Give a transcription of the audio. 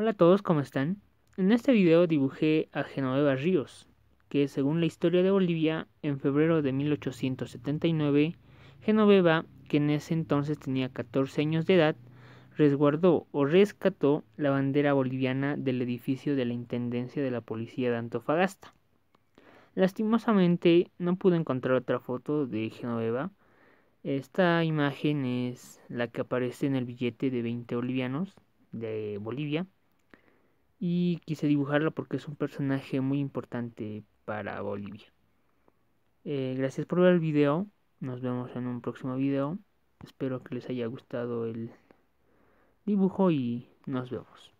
Hola a todos, ¿cómo están? En este video dibujé a Genoveva Ríos, que según la historia de Bolivia, en febrero de 1879, Genoveva, que en ese entonces tenía 14 años de edad, resguardó o rescató la bandera boliviana del edificio de la Intendencia de la Policía de Antofagasta. Lastimosamente no pude encontrar otra foto de Genoveva. Esta imagen es la que aparece en el billete de 20 bolivianos de Bolivia y quise dibujarlo porque es un personaje muy importante para Bolivia. Eh, gracias por ver el video, nos vemos en un próximo video, espero que les haya gustado el dibujo y nos vemos.